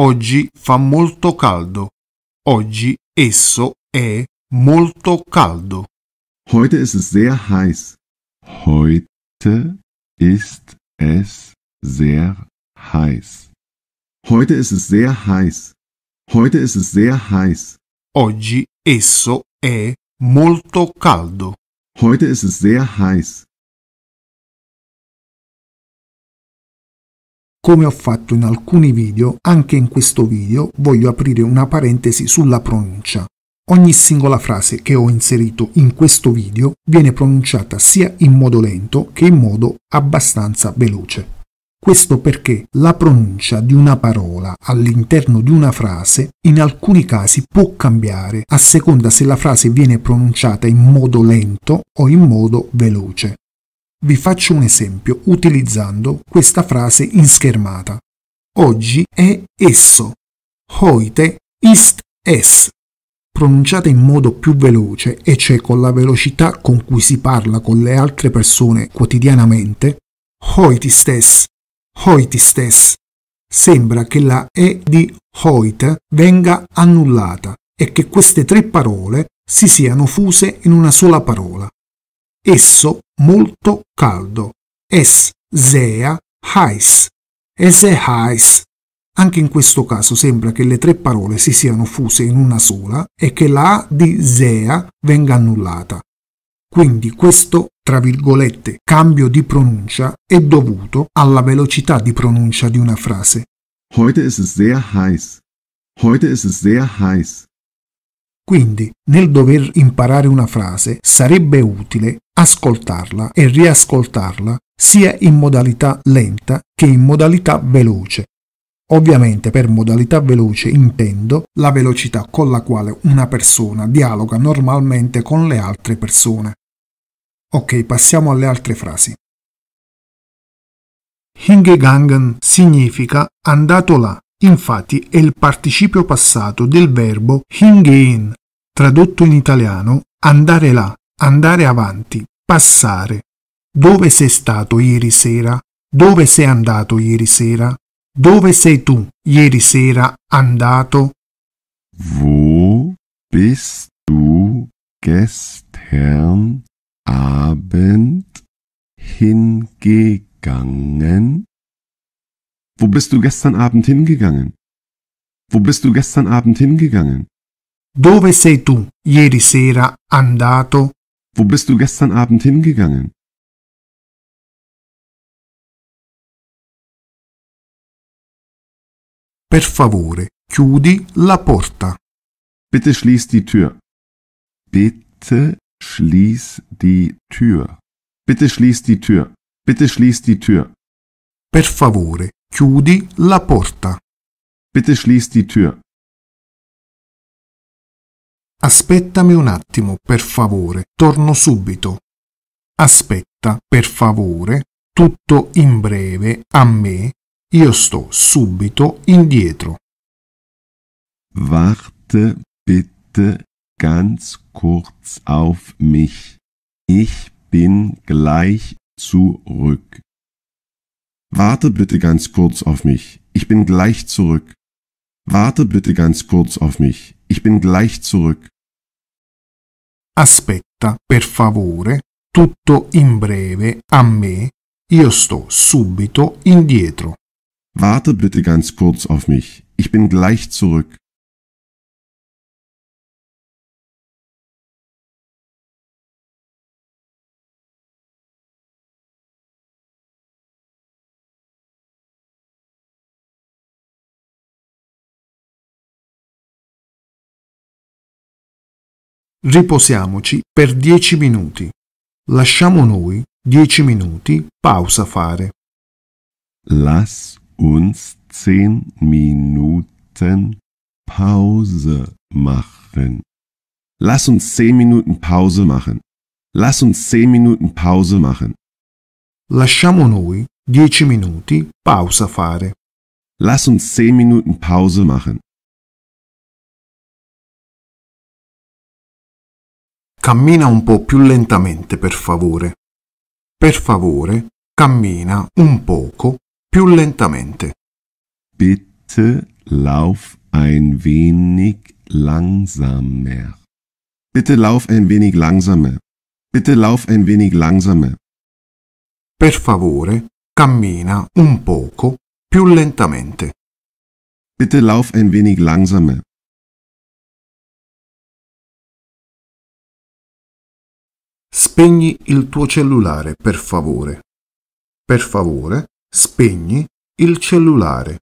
Oggi fa molto caldo. Oggi esso è molto caldo. Heute ist es sehr heiß. Heute ist es sehr heiß. Heute ist es sehr heiß. Heute ist es sehr heiß. Oggi esso è molto caldo. Heute ist es sehr heiß. Come ho fatto in alcuni video, anche in questo video voglio aprire una parentesi sulla pronuncia. Ogni singola frase che ho inserito in questo video viene pronunciata sia in modo lento che in modo abbastanza veloce. Questo perché la pronuncia di una parola all'interno di una frase in alcuni casi può cambiare a seconda se la frase viene pronunciata in modo lento o in modo veloce. Vi faccio un esempio utilizzando questa frase in schermata. Oggi è esso. Hoite ist es. Pronunciata in modo più veloce, e cioè con la velocità con cui si parla con le altre persone quotidianamente, hoit ist es. Hoit ist es. Sembra che la E di hoit venga annullata e che queste tre parole si siano fuse in una sola parola esso molto caldo, es sehr heiß, es heiß. Anche in questo caso sembra che le tre parole si siano fuse in una sola e che la A di sehr venga annullata. Quindi questo, tra virgolette, cambio di pronuncia è dovuto alla velocità di pronuncia di una frase. Heute ist es sehr heiß. Heute ist es sehr heiß. Quindi, nel dover imparare una frase, sarebbe utile ascoltarla e riascoltarla sia in modalità lenta che in modalità veloce. Ovviamente per modalità veloce intendo la velocità con la quale una persona dialoga normalmente con le altre persone. Ok, passiamo alle altre frasi. Hingegangen significa andato là, infatti è il participio passato del verbo hingehen, tradotto in italiano andare là, andare avanti, passare. Dove sei stato ieri sera? Dove sei andato ieri sera? Dove sei tu ieri sera andato? Wo bist du gestern Abend hingegangen? Wo bist du gestern Abend hingegangen? Wo bist du gestern Abend hingegangen? Dove sei tu ieri sera andato? Wo bist du gestern Abend hingegangen? Per favore, chiudi la porta. Bitte schließ die Tür. Bitte schließ die Tür. Bitte schließ die Tür. Bitte schließ die Tür. Per favore, chiudi la porta. Bitte schließ die Tür. Aspettami un attimo, per favore, torno subito. Aspetta, per favore, tutto in breve, a me, io sto subito indietro. Warte bitte ganz kurz auf mich. Ich bin gleich zurück. Warte bitte ganz kurz auf mich. Ich bin gleich zurück. Warte bitte ganz kurz auf mich. Ich bin gleich zurück. Aspetta, per favore, tutto in breve, a me, io sto subito indietro. Warte bitte ganz kurz auf mich, ich bin gleich zurück. Riposiamoci per 10 minuti. Lasciamo noi 10 minuti pausa fare. Lass uns 10 Minuten Pause machen. Lass uns 10 Minuten Pause machen. Lass uns 10 Minuten Pause machen. Lasciamo noi 10 minuti pausa fare. Lass uns 10 Minuten Pause machen. Cammina un po' più lentamente, per favore. Per favore, cammina un poco più lentamente. Bitte lauf ein wenig langsamer. Bitte lauf ein wenig langsamer. Bitte lauf ein wenig langsamer. Per favore, cammina un poco più lentamente. Bitte lauf ein wenig langsamer. Spegni il tuo cellulare, per favore. Per favore, spegni il cellulare.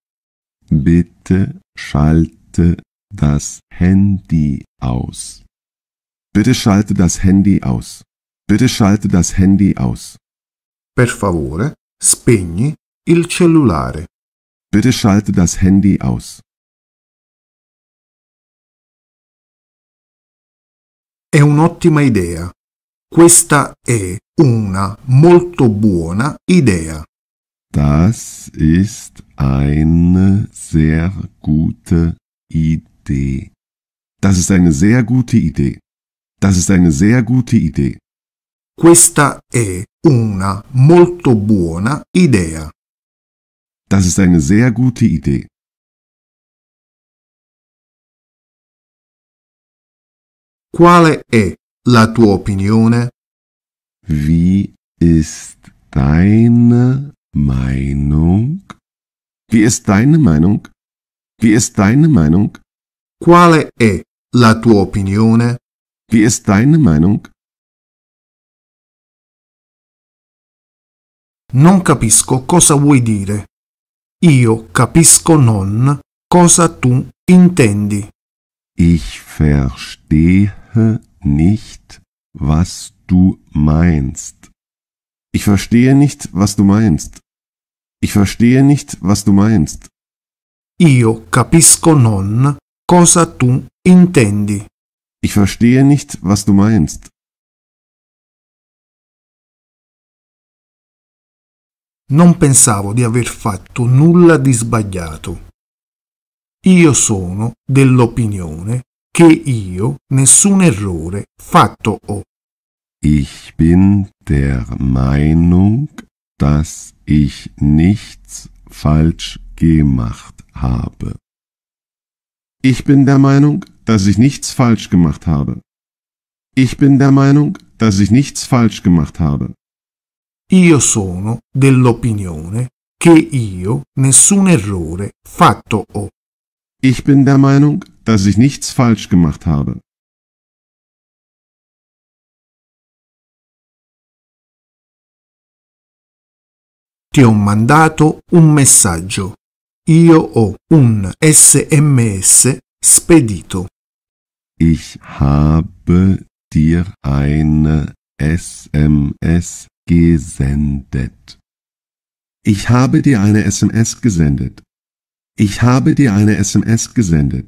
Bitte schalte das Handy aus. Bitte schalte das Handy aus. Bitte schalte das Handy aus. Per favore, spegni il cellulare. Bitte schalte das Handy aus. È un'ottima idea. Questa è una molto buona idea. Das ist eine sehr gute Idee. Das ist eine sehr gute Idee. Das ist eine sehr gute Idee. Questa è una molto buona idea. Das ist eine sehr gute Idee. Quale è la tua opinione? Wie ist deine Meinung? Wie ist deine Meinung? Wie ist deine Meinung? Quale è la tua opinione? Wie ist deine Meinung? Non capisco cosa vuoi dire. Io capisco non cosa tu intendi. Ich verstehe nicht, was du meinst. Ich verstehe nicht, was du meinst. Ich verstehe nicht, was du meinst. Io capisco non cosa tu intendi. Ich verstehe nicht, was du meinst. Non pensavo di aver fatto nulla di sbagliato. Io sono dell'opinione che io nessun errore fatto ho. Ich bin der Meinung, dass ich nichts falsch gemacht habe. Ich bin der Meinung, dass ich nichts falsch gemacht habe. Ich bin der Meinung, dass ich nichts falsch gemacht habe. Io sono dell'opinione che io nessun errore fatto ho. Ich bin der Meinung, dass ich nichts falsch gemacht habe. Ti ho mandato un messaggio. Io ho un SMS spedito. Ich habe dir eine SMS gesendet. Ich habe dir eine SMS gesendet. Ich habe dir eine SMS gesendet.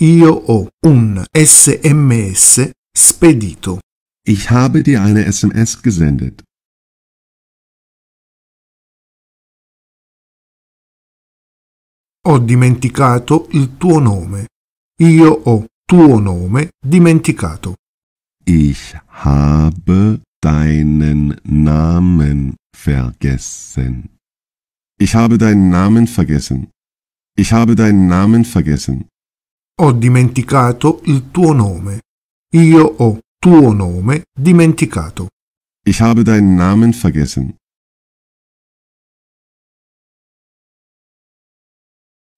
Io ho un SMS spedito. Ich habe dir eine SMS gesendet. Ho dimenticato il tuo nome. Io ho tuo nome dimenticato. Ich habe deinen Namen vergessen. Ich habe deinen Namen vergessen. Ich habe deinen Namen vergessen. Ho dimenticato il tuo nome. Io ho tuo nome dimenticato. Ich habe deinen Namen vergessen.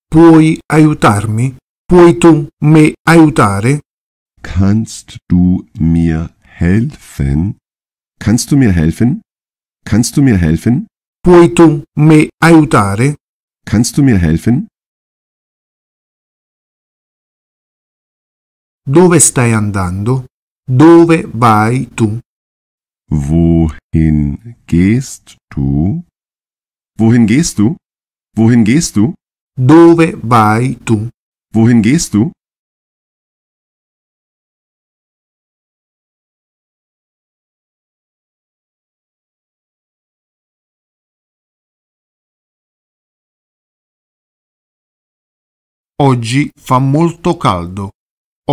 Puoi aiutarmi? Puoi tu me aiutare? Kannst du mir helfen? Kannst du mir helfen? Kannst du mir helfen? Puoi tu me aiutare? Kannst du mir helfen? Dove stai andando? Dove vai tu? Wohin gehst du? Wohin gehst tu? Wohin gehst du? Dove vai tu? Wohin gehst du? Oggi fa molto caldo.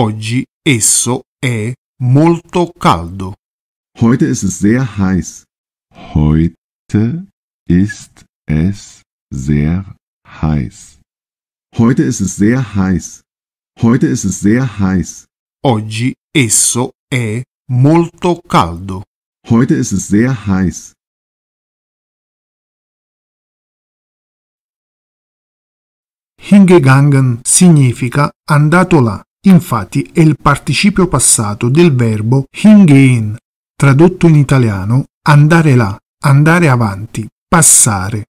Oggi esso è molto caldo. Heute ist es sehr heiß. Heute ist es sehr heiß. Heute ist es sehr heiß. Heute ist es sehr heiß. Oggi esso è molto caldo. Heute ist es sehr heiß. Hingegangen significa andato là. Infatti è il participio passato del verbo hingehen, tradotto in italiano andare là, andare avanti, passare.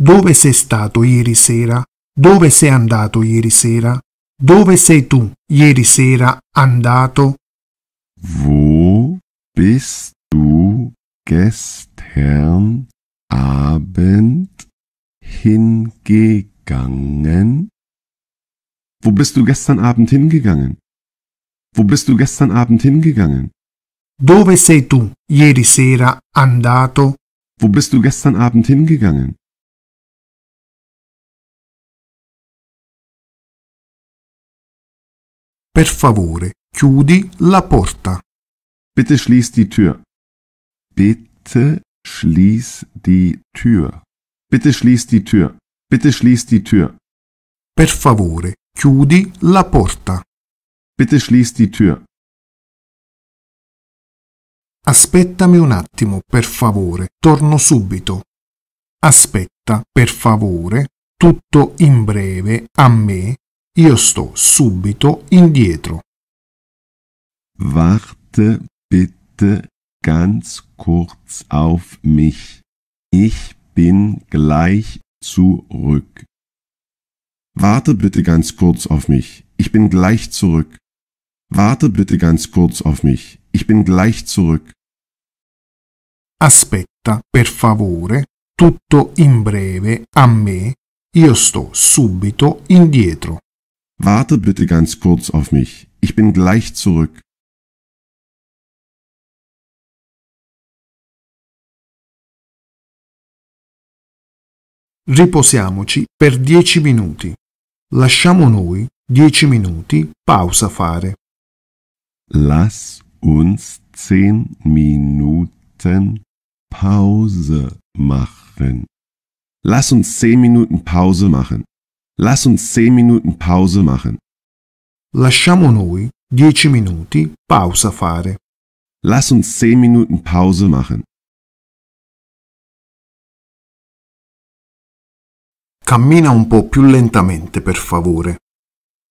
Dove sei stato ieri sera? Dove sei andato ieri sera? Dove sei tu ieri sera andato? Wo bist du gestern Abend hingegangen? Wo bist du gestern Abend hingegangen? Wo bist du gestern Abend hingegangen? Dove sei tu ieri sera andato? Wo bist du gestern Abend hingegangen? Per favore, chiudi la porta. Bitte schließ die Tür. Bitte schließ die Tür. Bitte schließ die Tür. Bitte schließ die Tür. Per favore, Chiudi la porta. Bitte schließ die Tür. Aspettami un attimo, per favore. Torno subito. Aspetta, per favore. Tutto in breve, a me. Io sto subito indietro. Warte bitte ganz kurz auf mich. Ich bin gleich zurück. Warte bitte ganz kurz auf mich, ich bin gleich zurück. Warte bitte ganz kurz auf mich, ich bin gleich zurück. Aspetta, per favore, tutto in breve, a me, io sto subito indietro. Warte bitte ganz kurz auf mich, ich bin gleich zurück. riposiamoci per 10 minuti. Lasciamo noi 10 minuti pausa fare. Lass uns 10 Minuten Pause machen. Lass uns 10 Minuten Pause machen. Lass uns 10 Minuten Pause machen. Lasciamo noi 10 minuti pausa fare. Lass uns 10 Minuten Pause machen. Cammina un po' più lentamente, per favore.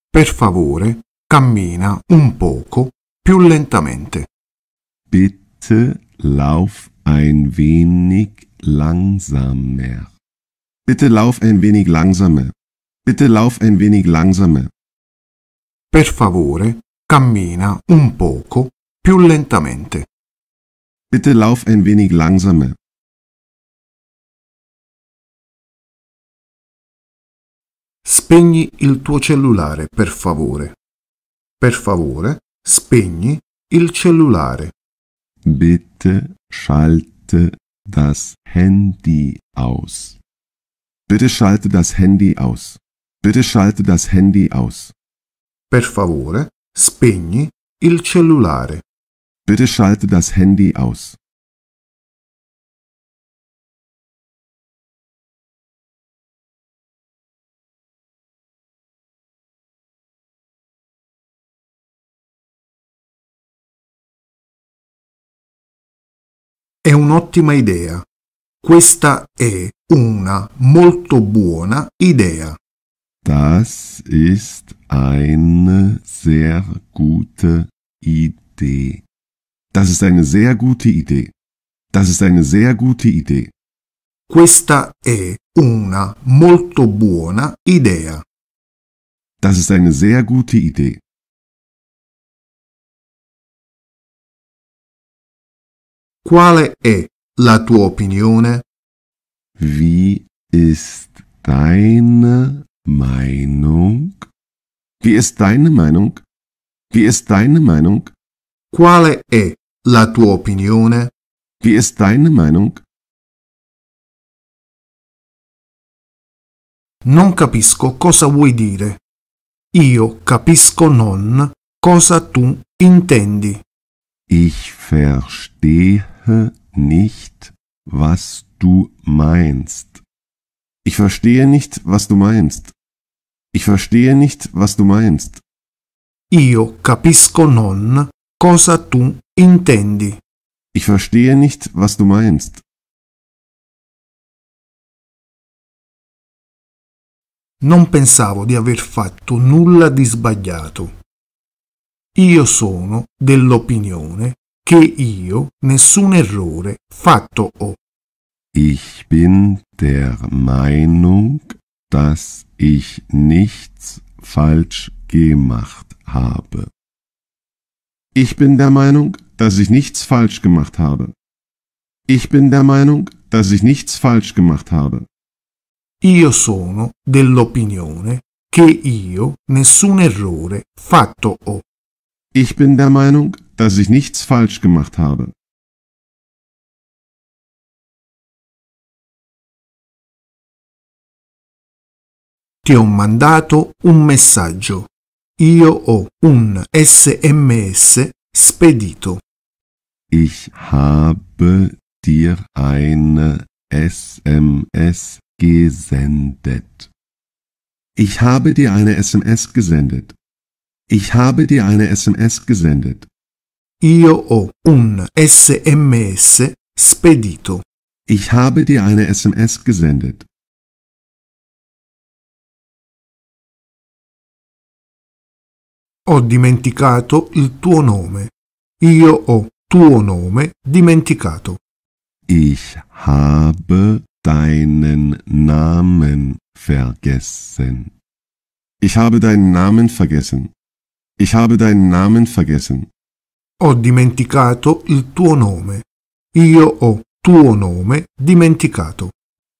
Per favore, cammina un poco più lentamente. Bitte lauf ein wenig langsamer. Bitte lauf ein wenig langsamer. Bitte lauf ein wenig langsamer. Per favore, cammina un poco più lentamente. Bitte lauf ein wenig langsamer. Spegni il tuo cellulare, per favore. Per favore, spegni il cellulare. Bitte schalte das Handy aus. Bitte schalte das Handy aus. Bitte schalte das Handy aus. Per favore, spegni il cellulare. Bitte schalte das Handy aus. un'ottima idea. Questa è una molto buona idea. Das ist eine sehr gute Idee. Das ist eine sehr gute Idee. Das ist eine sehr gute Idee. Questa è una molto buona idea. Das ist eine sehr gute Idee. Quale è la tua opinione? Wie ist deine Meinung? Wie ist deine Meinung? Wie ist deine Meinung? Quale è la tua opinione? Wie ist deine Meinung? Non capisco cosa vuoi dire. Io capisco non cosa tu intendi. Ich verstehe nicht, was du meinst. Ich verstehe nicht, was du meinst. Ich verstehe nicht, was du meinst. Io capisco non cosa tu intendi. Ich verstehe nicht, was du meinst. Non pensavo di aver fatto nulla di sbagliato. Io sono dell'opinione che io nessun errore fatto ho. Ich bin der Meinung, dass ich nichts falsch gemacht habe. Ich bin der Meinung, dass ich nichts falsch gemacht habe. Ich bin der Meinung, dass ich nichts falsch gemacht habe. Io sono dell'opinione che io nessun errore fatto ho. Ich bin der Meinung, dass ich nichts falsch gemacht habe. Ti ho mandato un messaggio. Io ho un SMS spedito. Ich habe dir eine SMS gesendet. Ich habe dir eine SMS gesendet. Ich habe dir eine SMS gesendet. Io ho un SMS spedito. Ich habe dir eine SMS gesendet. Ho dimenticato il tuo nome. Io ho tuo nome dimenticato. Ich habe deinen Namen vergessen. Ich habe deinen Namen vergessen. Ich habe deinen Namen vergessen. Ho dimenticato il tuo nome. Io ho tuo nome dimenticato.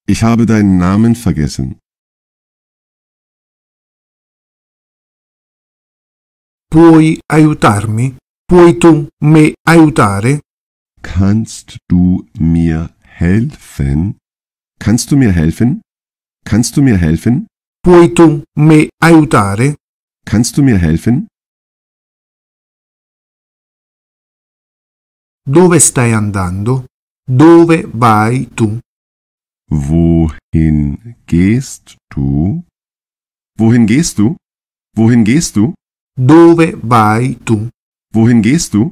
Ich habe deinen Namen vergessen. Puoi aiutarmi? Puoi tu me aiutare? Kannst du mir helfen? Kannst du mir helfen? Kannst du mir helfen? Puoi tu me aiutare? Kannst du mir helfen? Dove stai andando? Dove vai tu? Wohin gehst du? Wohin gehst du? Wohin gehst du? Dove vai tu? Wohin gehst du?